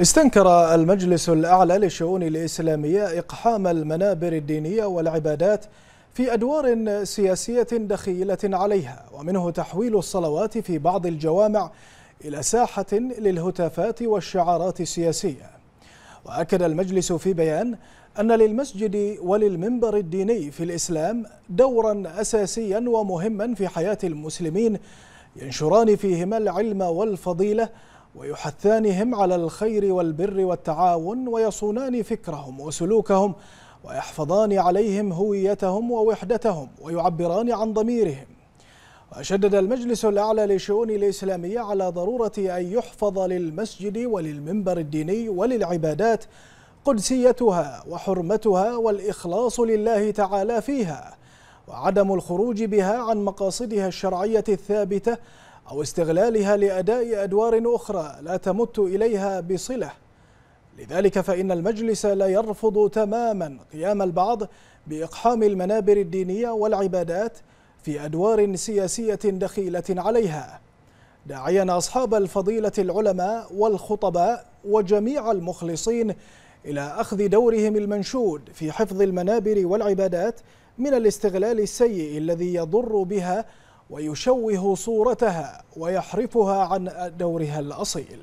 استنكر المجلس الأعلى للشؤون الإسلامية إقحام المنابر الدينية والعبادات في أدوار سياسية دخيلة عليها ومنه تحويل الصلوات في بعض الجوامع إلى ساحة للهتافات والشعارات السياسية وأكد المجلس في بيان أن للمسجد وللمنبر الديني في الإسلام دورا أساسيا ومهما في حياة المسلمين ينشران فيهما العلم والفضيلة ويحثانهم على الخير والبر والتعاون ويصونان فكرهم وسلوكهم ويحفظان عليهم هويتهم ووحدتهم ويعبران عن ضميرهم وشدد المجلس الأعلى لشؤون الإسلامية على ضرورة أن يحفظ للمسجد وللمنبر الديني وللعبادات قدسيتها وحرمتها والإخلاص لله تعالى فيها وعدم الخروج بها عن مقاصدها الشرعية الثابتة أو استغلالها لأداء أدوار أخرى لا تمت إليها بصلة لذلك فإن المجلس لا يرفض تماما قيام البعض بإقحام المنابر الدينية والعبادات في أدوار سياسية دخيلة عليها داعيا أصحاب الفضيلة العلماء والخطباء وجميع المخلصين إلى أخذ دورهم المنشود في حفظ المنابر والعبادات من الاستغلال السيء الذي يضر بها ويشوه صورتها ويحرفها عن دورها الأصيل